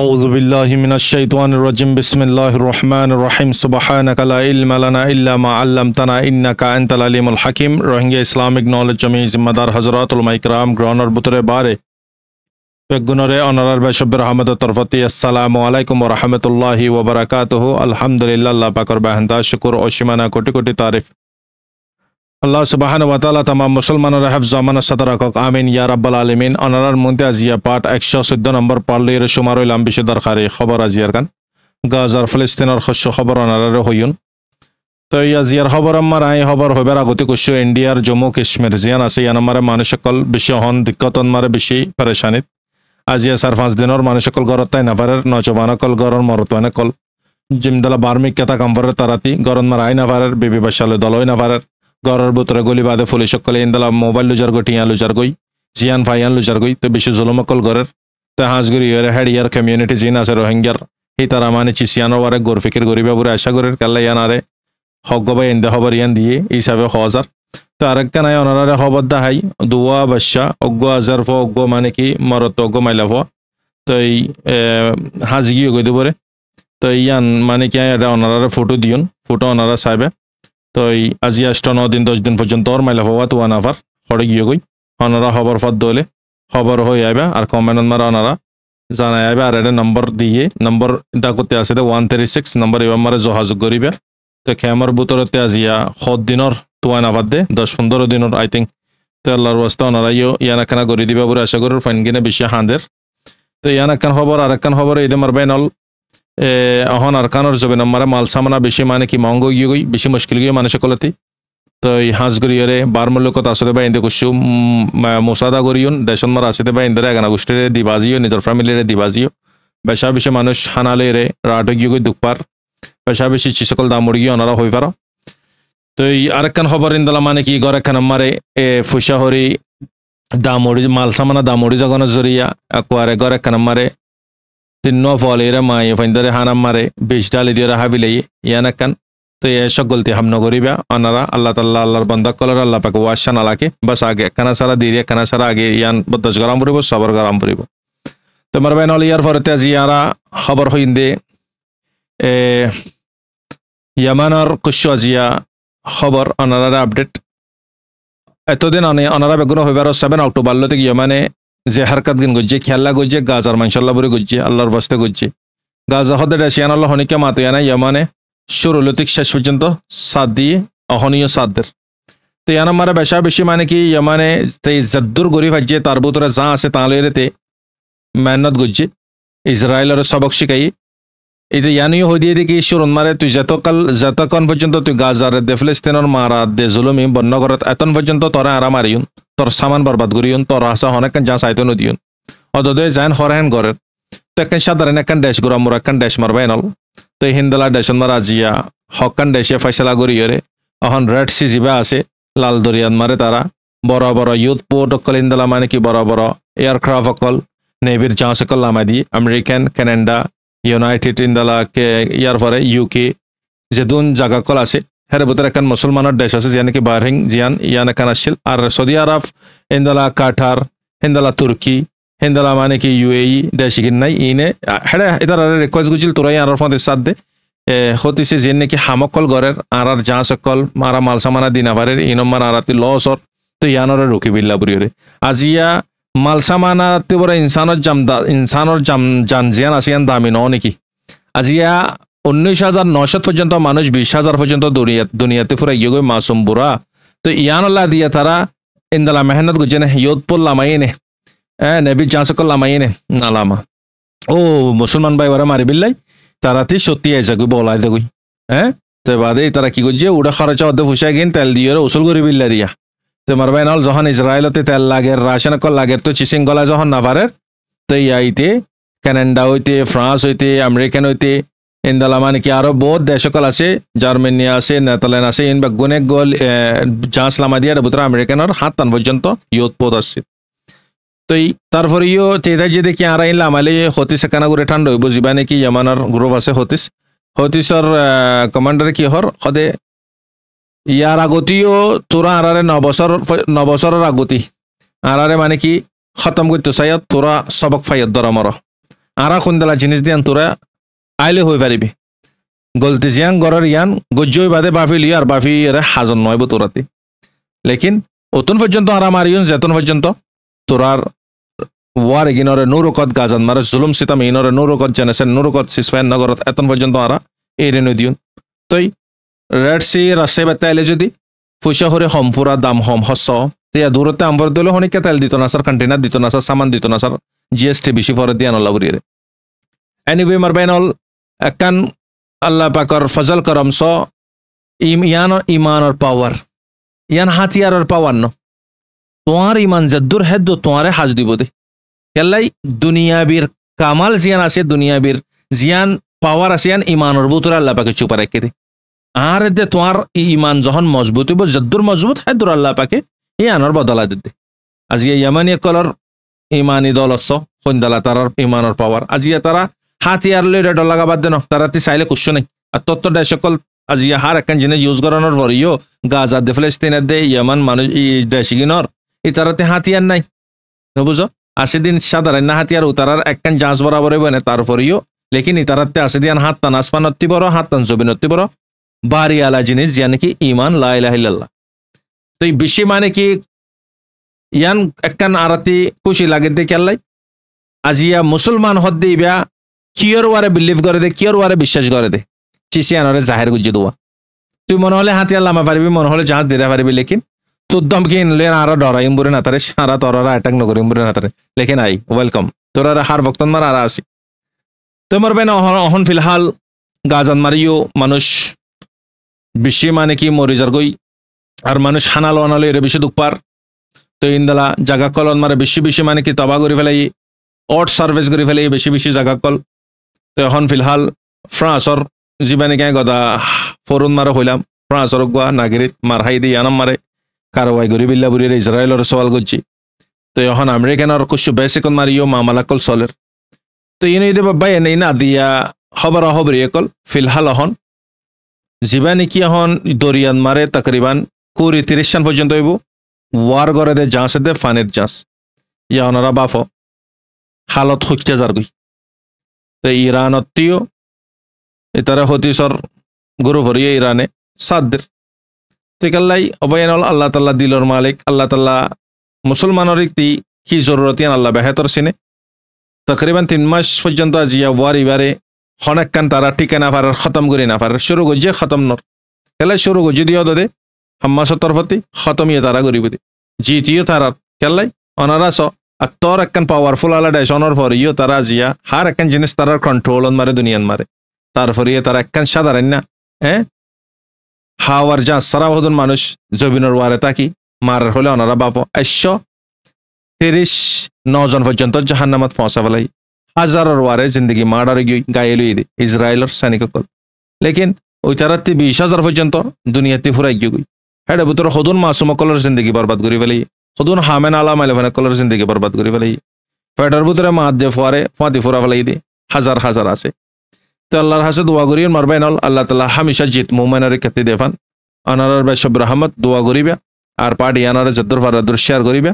أعوذ بالله من الشيطان الرجيم بسم الله الرحمن الرحيم سبحانك لا علم لنا إلا ما علمتنا إنك أنت العليم الحكيم روحنگا اسلامي نولج جميع ذمہ دار حضرات علماء کرام گرانر بوتر بارے پیک گنرے انرار بے شبر حمد طرفتی السلام علیکم ورحمت الله وبركاته الحمد لله اللہ پاکر بہندہ شکر و شمانہ کٹی کٹی تعریف আল্লাহ সুবাহান ওয়া তালা তামাম মুসলমানৰ হেফ জামানা সাদাৰাকক আমিন ইয়া ৰাব্বাল আলামিন অনাৰাৰ মুন্তে আজিয়া পাঠ 114 নম্বৰ পাল্লৈৰ সুমাৰৈ লম্বিছে দৰকাৰী খবৰ আজিয়াৰ কান গাজাৰ ফিলিস্তিনৰ খছ খবৰ অনাৰাৰ হয়ুন তো ইয়া জিয়াৰ খবৰ আমাৰ আই খবৰ হবৰ আগতে কৈছো ইণ্ডিয়াৰ জম্মু কাশ্মীৰ জিয়ান আছে ইয়ান আমাৰ মানুহসকল বেছি হন দিকতন মাৰে বেছি পৰেশানিত আজিয়া চাৰি পাঁচ দিনৰ মানুহসকল ঘৰত তাই নাভাৰৰ নজৱানসকল ঘৰৰ মৰতোৱানসকল জিমদালা বাৰ্মিক কেতা কাম্বৰৰ তাৰাতি গৰণ মাৰ আই নাভাৰৰ বেবী বাচালৈ দলৈ নাভাৰৰ ঘরের ভিতরে গলি বাদে ফুলি সকলে ইন্দালা মোবাইল লুজার গই টিয়া লুজার গই জিয়ান ফাইয়ান লুজার গই তো বেশি অকল ঘরের তো হাঁসগুড়ি হেড ইয়ার কমিউনিটি জিন আছে রোহিঙ্গার সেই তারা মানে চিচিয়ানোর ওয়ারে গোর ফিকির গরিবে বুড়ে আশা করেন কাল্লা ইয়ান আরে হক গবা এন্দে হবার ইয়ান দিয়ে হিসাবে হজার তো আরেকটা নাই অনারারে দা দাহাই দুয়া বাসা অজ্ঞ আজার ফ অজ্ঞ মানে কি মরত অজ্ঞ মাইলা ফ তো এই হাজি গিয়ে গই পরে তো ইয়ান মানে কি এটা অনারারে ফটো দিয়ন ফটো অনারা সাইবে তই আজি আষ্ট ন দিন দহ দিন পৰ্যন্ত মাইলা ভৱা তো আনাভাৰ সৰগীয়গৈ অনাৰা খবৰ ফাট দলে খবৰ হৈ আহিবা আৰু কমেণ্টত মাৰা অনাৰা জানাই আহিবা আৰু এনে নম্বৰ দিয়ে নম্বৰ ডাকতে আছে দে ওৱান থাৰ্টি ছিক্স নম্বৰ এইবাৰ মাৰে যোগাযোগ কৰিবা তই খেমৰ বুটৰতে আজি সত দিনৰ তোৱাই নাভাত দে দহ পোন্ধৰ দিনৰ আই থিংক তই আল্লাৰ বস্তা অনাৰা ইয় ইয়ান এখন কৰি দিবা বুলি আশা কৰোঁ ফাইন কিনে বেছি সান্দেৰ তই ইয়ান এখন খবৰ আৰু এখন খবৰ এইদিন মাৰবাই নল অহন আর কানোর জবে নম্বরে মাল সামনা বেশি মানে কি মহঙ্গ গিয়ে গই বেশি মুশকিল গিয়ে মানুষে কলাতি তো এই হাঁস গরিয়রে বারমূল্য কথা আসতে বা ইন্দে কুসু মোসাদা গরিয়ন দেশন মারা আসতে বা ইন্দরে এগানা গোষ্ঠীরে দিবাজিও নিজের ফ্যামিলিরে দিবাজিও বেশা বেশি মানুষ হানালে রে রাটো গিয়ে গই দুঃখপার বেশা বেশি চিসকল দামড় গিয়ে অনারা হয়ে পারো তো এই একখান খবর ইন্দলা মানে কি গর একখান আমারে এ ফুসা হরি দামড়ি মাল সামানা দামড়ি জগন জরিয়া আকুয়ারে গর একখান আমারে tinno folera mai faindare hanam mare bishtali dira habile yanakan তো এ সকলতে হামন করিবা অনারা আল্লাহ তাল্লাহ আল্লাহর বন্দা কলার আল্লাহ পাকে ওয়াশান আলাকে বাস আগে কানা সারা দিয়ে কানা সারা আগে ইয়ান বদস গরম পড়িব সবর গরম পড়িব তোমার বাইন হল ইয়ার ফরতে আজ ইয়ারা খবর হইন দে ইয়ামানর কুশ্য আজিয়া খবর অনারা আপডেট এতদিন অনে অনারা বেগুন হইবার সেভেন অক্টোবর থেকে ইয়ামানে যে হারকাত গিন গজ্জে খেয়াল্লা গজ্জে গাজার মানসাল্লা বুড়ি গজ্জে আল্লাহর বাস্তে গজ্জে গাজা হদে ডাসিয়ান আল্লাহ হনিকে মাতো ইয়মানে ইয়ামানে লতিক শেষ পর্যন্ত সাদ দিয়ে অহনীয় সাদদের তো ইয়ানা মারা বেশা বেশি মানে কি ইয়মানে তে জদ্দুর গরি হাজ্যে তার বুতরে যা আছে তা লইরে তে মেহনত গজ্জে ইসরায়েলের সবক শিখাই এটা ইয়ানিও হই দিয়ে দেখি সুরন মারে তুই যতকাল যতক্ষণ পর্যন্ত তুই গাজারে দে মারা দে জুলুমি বন্য করত এতন পর্যন্ত তোরা আরা মারিউন তোর সামান বরবাদ করিয়ন তোর আসা অনেকক্ষণ যা চাইতে নদিয়ন অদদে যান হরেন গড়ের তো একখান সাধারণ একখান ড্যাশ গুড়া মোর একখান ড্যাশ মারবা এনল তো হিন্দলা ড্যাশন মারা জিয়া হকান ড্যাশে ফাইসলা ফয়সলা রে অহন রেড সি জিবা আসে লাল দরিয়ান মারে তারা বড় বড় ইউথ পোর্ট অকল হিন্দলা মানে কি বড় বড় এয়ারক্রাফ্ট অকল নেভির যা সকল অকল লামাদি আমেরিকান কানাডা ইউনাইটেড ইন্দলা কে ইয়ার পরে ইউকে যে দুন জায়গা কল আছে হেৰে বুটৰ এখন মুছলমানৰ দেশ আছে যিয়ে নেকি বাহৰিং জিয়ান ইয়ান এখন আছিল আৰু চৌদি আৰৱ হেন্দালা কাঠাৰ হেন্দালা তুৰ্কী হেন্দালা মানে কি ইউ এ ই দেশখিনি নাই ইনে হেৰে এটা ৰিকুৱেষ্ট কৰিছিল তোৰাই আঁৰৰ ফাঁদে চাদ দে এ সতিছে যিয়ে নেকি হামকল গড়েৰ আঁৰাৰ জাঁচ অকল মাৰা মালচামানা দিনাভাৰীৰ ইনমান আঁৰাতি ল ওচৰ তো ইয়ানৰে ৰখি বিল্লা বুলিৰে আজি ইয়া মালচামানাতি বৰ ইনচানৰ দা ইনচানৰ জিয়ান আছে ইয়ান দামী নেকি আজি উনিশ হাজার নশত পর্যন্ত মানুষ বিশ হাজার পর্যন্ত দুনিয়া দুনিয়াতে ফুরা ইয়ে মাসুম বুড়া তো ইয়ানল্লাহ দিয়ে তারা ইন্দালা মেহনত গুজেনে ইয়োধপুর লামাইনে হ্যাঁ নেবি জাসকল লামাইনে নালামা ও মুসলমান ভাই ওরা মারি বিল্লাই তারা তি সত্যি আইসা গুই বলাই দেগুই হ্যাঁ তো বাদে তারা কি করছে উড়া খরচা অর্ধ ফুসাই গিন তেল দিয়ে উসুল করি বিল্লা রিয়া তো মার ভাই নল যখন ইসরায়েলতে তেল লাগে রাশন কল লাগে তো চিসিং গলা যখন না পারে তো ইয়াইতে ক্যানাডা হইতে ফ্রান্স হইতে আমেরিকান হইতে ಇಂದಲ ಮಾನಿಕೆ ಯಾರೋ ಬೋದ್ ದೇಶಕಲ್ ಆಸೆ জার্মানি আছে নেদারল্যান্ড আছে ইন বা গনেক গল জাঁচলামা দিয়ে বুতরা আমেরিকানর হাত টান পর্যন্ত ইয়ত পদ আছে তো তারপরে ইয়ো তেদাই যে দেখি আর আইনলা আমালে সতীশ একানা করে ঠান্ড হইব যিবা নাকি ইয়ামানৰ গ্রুপ আছে সতীশ হতিসর কমান্ডার কি হর সদে ইয়াৰ আগতেও তোরা আৰাৰে নবছৰ নবছৰৰ আগতি আৰাৰে মানে কি খতম কৰি তোচাইত তোৰা সবক ফাইত দৰমৰ আৰা খুন্দালা জিনিছ দিয়ান তোৰা আইলে হয়ে পারিবি গলতি জিয়াং গড়ার ইয়ান গজ্জই বাদে বাফি লি আর বাফি এরা হাজন নয় রাতে লেকিন অতন পর্যন্ত আর আমার ইউন যেতন পর্যন্ত তোরার ওয়ার এগিনরে নৌরকত গাজান মারে জুলুম সিতাম ইনরে নৌরকত জেনেছেন নৌরকত সিসফায়ন নগরত এতন পর্যন্ত আরা এই রেণু দিউন তই রেড সি রাসে বা এলে যদি পয়সা হরে হমফুরা দাম হম হস তিয়া দূরতে আম্বর দিলে হনিকে তেল দিত না স্যার কন্টেনার দিত না স্যার সামান দিত না স্যার জিএসটি বেশি ফরে দিয়ে আনলা এনিওয়ে মার বাইন অল কান আল্লাহ পাকর ফজল করম স ইয়ান ইমানর পাওয়ার ইয়ান হাতিয়ারর পাওয়ার ন তোমার ইমান যদ্দুর হেদ্দ তোমারে হাজ দিব দে কেল্লাই দুনিয়াবির কামাল জিয়ান আছে দুনিয়াবির জিয়ান পাওয়ার আছে ইয়ান ইমানর বুতুর আল্লাহ পাকে চুপা রেখে দে আর দে তোমার ইমান যখন মজবুত হইব যদ্দুর মজবুত হেদ্দুর আল্লাহ পাকে ইয়ানর বদলা দে আজি ইয়ামানি কলর ইমানি দল স সন্ধ্যালা তারার ইমানর পাওয়ার আজিয়া তারা হাতিয়ার লই রেড লাগাবার দেন তারাতে চাইলে কুশো নাই আর তত্ত্ব দেয় সকল ইয়া হার একখান জিনিস ইউজ করানোর পরেও গাজা দে ফেলেস্তিনের দে ইয়ামান মানুষ দেশিগিনর এই তারাতে হাতিয়ার নাই বুঝো আসে দিন সাধারণ না হাতিয়ার উতারার একখান জাঁচ বরাবরে বনে তারপরেও লেকিন ইতারাতে আশি দিন হাত টান আসমান অতি বড় হাত টান জবিন অতি বড় বাড়ি আলা জিনিস যে নাকি ইমান লাইলাহিল্লাহ তো এই বেশি মানে কি ইয়ান একখান আরাতি খুশি লাগে দে কেল্লাই ইয়া মুসলমান হদ্দি ইবা কিয়র ওয়ারে বিলিভ করে দে কিয়র ওয়ারে বিশ্বাস করে দে চিসি আনরে জাহের গুজি দোয়া তুই মনে হলে হাতি লামা পারবি মনে হলে জাহাজ দিতে পারবি লেকিন তোর দমকে ইনলে আরো ডরাইম বুড়ে না তারে সারা তররা অ্যাটাক নগরিম বুড়ে না তারে লেখে নাই ওয়েলকাম আর হার ভক্ত মার আর আসি তো বেন না অহন ফিলহাল গাজান মারিও মানুষ বেশি মানে কি মরিজার গই আর মানুষ হানালো আনালো এর বেশি দুঃখ পার তো ইন্দালা জাগা কল মারে বেশি বেশি মানে কি তবা করে ফেলাই অট সার্ভিস করে ফেলাই বেশি বেশি জাগা কল তো এখন ফিলহাল ফ্ৰান্সৰ যিমানে কে গদা ফৰুণ মাৰ হৈলাম ফ্ৰান্সৰ গোৱা নাগৰিক মাৰ খাই দি ইয়ানম মাৰে কাৰোবাই ঘূৰি বিল্লা ইজৰাইলৰ চোৱাল গজি তো এখন আমেৰিকানৰ কৈছো বেছিকণ মাৰিও মামালা কল চলেৰ তো ইনে দে বাবা এনেই না দিয়া খবৰ অহবৰী অকল ফিলহাল অহন যিবা নেকি এখন দৰিয়ান মাৰে তাকৰিবান কুৰি ত্ৰিছ চান পৰ্যন্ত হ'ব ৱাৰ গড়ে দে যাঁচ দে ফানেৰ যাঁচ ইয়া অনৰা বাফ শালত সত্যাজাৰ গৈ তো ইরানত্বীয় তারা হতিসর গুরু ভরিয়ে ইরানে সাদ্দের তো কাল্লাই অবয়ানল আল্লাহ তাল্লাহ দিলর মালিক আল্লাহ তাল্লাহ মুসলমানের তি কি জরুরতিয়ান আল্লাহ বেহাতর সিনে তকরিবান তিন মাস পর্যন্ত আজ আজিয়া ওয়ারি বারে হনেককান তারা টিকে না পারার খতম করি না ফারার শুরু গজিয়ে খতম নর কেলাই শুরু গজি দিও দে হাম্মাসর তরফতি খতম ইয়ে তারা গরিবদি জিতিও তারা খেললাই অনারাস আর তোর একখান পাওয়ারফুল আলা ডেশনের পর ইও তারা জিয়া হার একখান জিনিস তার কন্ট্রোল মারে দুনিয়ান মারে তারপর ইয়ে তারা একখান সাধারণ না হ্যাঁ হাওয়ার যা সারা হদন মানুষ জবিনের ওয়ারে তাকি মার হলে অনারা বাপ একশ তিরিশ নজন পর্যন্ত জাহান্নামাত পৌঁছা পেলাই হাজারের ওয়ারে জিন্দগি মার্ডার গিয়ে গায়ে লুই দি ইসরায়েলের কল লেকিন ওই তারাতে বিশ হাজার পর্যন্ত দুনিয়াতে ফুরাই গিয়ে গুই হ্যাঁ বুতর হদন মাসুমকলের জিন্দগি বরবাদ করি ফেলাই খুদুন হামেন আলা মাইলে ফেনে কলর জিন্দিগি বরবাদ করি ফেলাই পেটের ভিতরে মাত দিয়ে ফোয়ারে ফাঁতি ফোরা ফেলাই দি হাজার হাজার আছে তো আল্লাহর হাসে দোয়া করি মারবেন অল আল্লাহ তালা হামিশা জিত মোমেনারে ক্ষেত্রে দেফান আনারার ভাই সব রহমত দোয়া করিবে আর পার্টি আনারা যদ্দুর ফারাদুর শেয়ার করিবে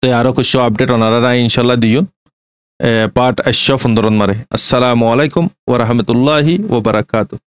তো আরও কিছু আপডেট আনারা ইনশাল্লাহ দিও পাঠ আশ্য ফুন্দরন মারে আসসালামু আলাইকুম ওরহমতুল্লাহি ওবরাকাতু